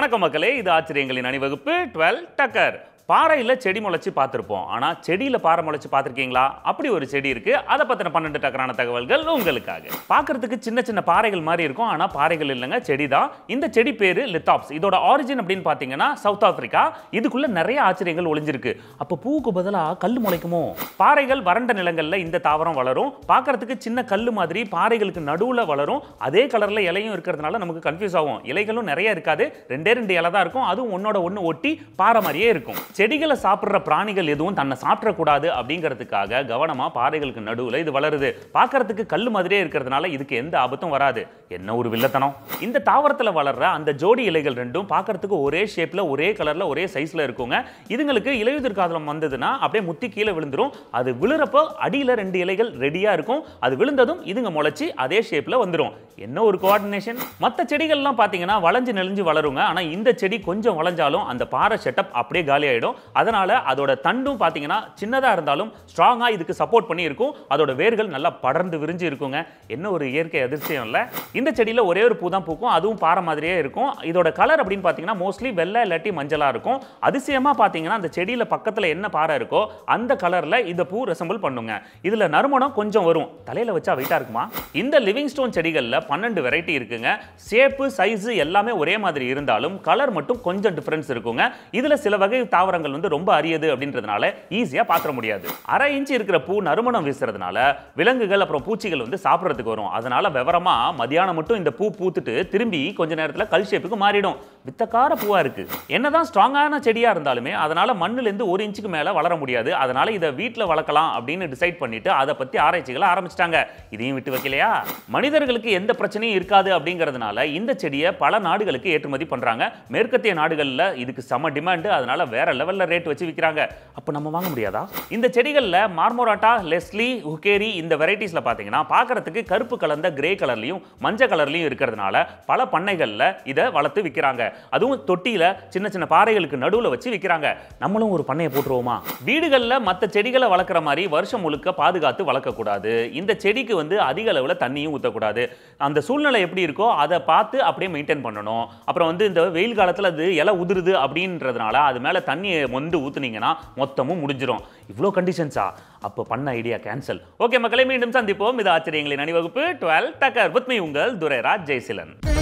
வணக்கம் மக்களே இது ஆச்சரியங்களின் அணிவகுப்பு டுவெல் டக்கர் பாறையில் செடி முளைச்சி பார்த்துருப்போம் ஆனால் செடியில் பாறை முளைச்சி பார்த்துருக்கீங்களா அப்படி ஒரு செடி இருக்குது அதை பற்றின பன்னெண்டு டக்கரான தகவல்கள் உங்களுக்காக பார்க்குறதுக்கு சின்ன சின்ன பாறைகள் மாதிரி இருக்கும் ஆனால் பாறைகள் இல்லைங்க செடி தான் இந்த செடி பேர் லித்தாப்ஸ் இதோட ஆரிஜின் அப்படின்னு பார்த்தீங்கன்னா சவுத் ஆஃப்ரிக்கா இதுக்குள்ளே நிறைய ஆச்சரியங்கள் ஒளிஞ்சிருக்கு அப்போ பூவுக்கு பதிலாக கல் முளைக்குமோ பாறைகள் வறண்ட நிலங்களில் இந்த தாவரம் வளரும் பார்க்குறதுக்கு சின்ன கல் மாதிரி பாறைகளுக்கு நடுவில் வளரும் அதே கலரில் இலையும் இருக்கிறதுனால நமக்கு கன்ஃபியூஸ் ஆகும் இலைகளும் நிறைய இருக்காது ரெண்டே ரெண்டு இலை தான் இருக்கும் அதுவும் ஒன்னோட ஒன்று ஒட்டி பாறை மாதிரியே இருக்கும் செடிகளை சாப்பிட்ற பிராணிகள் எதுவும் தன்னை சாப்பிடக்கூடாது அப்படிங்கிறதுக்காக கவனமாக பாறைகளுக்கு நடுவில் இது வளருது பார்க்கறதுக்கு கல் மாதிரியே இருக்கிறதுனால இதுக்கு எந்த ஆபத்தும் வராது என்ன ஒரு வில்லத்தனம் இந்த தாவரத்தில் வளர்ற அந்த ஜோடி இலைகள் ரெண்டும் பார்க்கறதுக்கு ஒரே ஷேப்பில் ஒரே கலரில் ஒரே சைஸில் இருக்குங்க இதுங்களுக்கு இலையுதிர் காதலம் வந்ததுன்னா அப்படியே முத்தி கீழே விழுந்துடும் அது விழுறப்போ அடியில் ரெண்டு இலைகள் ரெடியாக இருக்கும் அது விழுந்ததும் இதுங்க முளைச்சி அதே ஷேப்பில் வந்துடும் என்ன ஒரு கோஆர்டினேஷன் மற்ற செடிகள்லாம் பார்த்தீங்கன்னா வளைஞ்சு நெளிஞ்சு வளருங்க ஆனால் இந்த செடி கொஞ்சம் வளைஞ்சாலும் அந்த பாறை செட்டப் அப்படியே காலி ஆகிடும் அதனால் அதோட தண்டும் பார்த்தீங்கன்னா சின்னதாக இருந்தாலும் ஸ்ட்ராங்காக இதுக்கு சப்போர்ட் பண்ணி இருக்கும் அதோட வேர்கள் நல்லா படர்ந்து விரிஞ்சு இருக்குங்க என்ன ஒரு இயற்கை அதிர்ச்சியம் இல்லை இந்த செடியில் ஒரே ஒரு பூ தான் பூக்கும் அதுவும் பாறை மாதிரியே இருக்கும் இதோட கலர் அப்படின்னு பார்த்தீங்கன்னா மோஸ்ட்லி வெள்ளை இல்லாட்டி மஞ்சளாக இருக்கும் அதிசயமாக பார்த்தீங்கன்னா அந்த செடியில் பக்கத்தில் என்ன பாறை இருக்கோ அந்த கலரில் இந்த பூ ரெசம்பிள் பண்ணுங்க இதில் நறுமணம் கொஞ்சம் வரும் தலையில் வச்சா வெயிட்டாக இருக்குமா இந்த லிவிங் ஸ்டோன் செடிகளில் பன்னெண்டு வெரைட்டி இருக்குங்க ஷேப்பு சைஸு எல்லாமே ஒரே மாதிரி இருந்தாலும் கலர் மட்டும் கொஞ்சம் டிஃப்ரென்ஸ் இருக்குங்க இதில் சில வகை தாவரங்கள் வந்து ரொம்ப அரியது அப்படின்றதுனால ஈஸியாக பாத்திர முடியாது அரை இன்ச்சு இருக்கிற பூ நறுமணம் வீசுறதுனால விலங்குகள் அப்புறம் பூச்சிகள் வந்து சாப்பிட்றதுக்கு வரும் அதனால விவரமாக மதியானம் மட்டும் இந்த பூ பூத்துட்டு திரும்பி கொஞ்ச நேரத்தில் கல் ஷேப்புக்கு மாறிடும் வித்தக்கார பூவாக இருக்குது என்ன தான் ஸ்ட்ராங்கான செடியாக இருந்தாலுமே அதனால் மண்ணுலேருந்து ஒரு இன்ச்சுக்கு மேலே வளர முடியாது அதனால் இதை வீட்டில் வளர்க்கலாம் அப்படின்னு டிசைட் பண்ணிவிட்டு அதை பற்றி ஆராய்ச்சிகளை ஆரம்பிச்சிட்டாங்க இதையும் விட்டு வைக்கலையா மனிதர்களுக்கு எந்த பிரச்சனையும் இருக்காது அப்படிங்கிறதுனால இந்த செடியை பல நாடுகளுக்கு ஏற்றுமதி பண்ணுறாங்க மேற்கத்திய நாடுகளில் இதுக்கு செம டிமாண்டு அதனால் வேறு லெவலில் ரேட் வச்சு விற்கிறாங்க அப்போ நம்ம வாங்க முடியாதா இந்த செடிகளில் மார்மோராட்டா லெஸ்லி ஹுகேரி இந்த வெரைட்டிஸில் பார்த்தீங்கன்னா பார்க்குறதுக்கு கருப்பு கலந்த கிரே கலர்லையும் மஞ்சள் கலர்லையும் இருக்கிறதுனால பல பண்ணைகளில் இதை வளர்த்து விற்கிறாங்க அதுவும் தொட்டியில் சின்ன சின்ன பாறைகளுக்கு நடுவில் வச்சு விற்கிறாங்க நம்மளும் ஒரு பண்ணையை போட்டுருவோமா வீடுகளில் மற்ற செடிகளை வளர்க்குற மாதிரி வருஷம் முழுக்க பாதுகாத்து வளர்க்கக்கூடாது இந்த செடிக்கு வந்து அதிக அளவில் தண்ணியும் ஊற்றக்கூடாது அந்த சூழ்நிலை எப்படி இருக்கோ அதை பார்த்து அப்படியே மெயின்டைன் பண்ணணும் அப்புறம் வந்து இந்த வெயில் காலத்தில் அது இலை உதிருது அப்படின்றதுனால அது மேலே தண்ணியை வந்து ஊற்றுனீங்கன்னா மொத்தமும் முடிஞ்சிடும் இவ்வளோ கண்டிஷன்ஸா அப்போ பண்ண ஐடியா கேன்சல் ஓகே மக்களை மீண்டும் சந்திப்போம் இது ஆச்சரியங்களின் அணிவகுப்பு டுவெல் டக்கர் உங்கள் துரைராஜ் ஜெய்சிலன்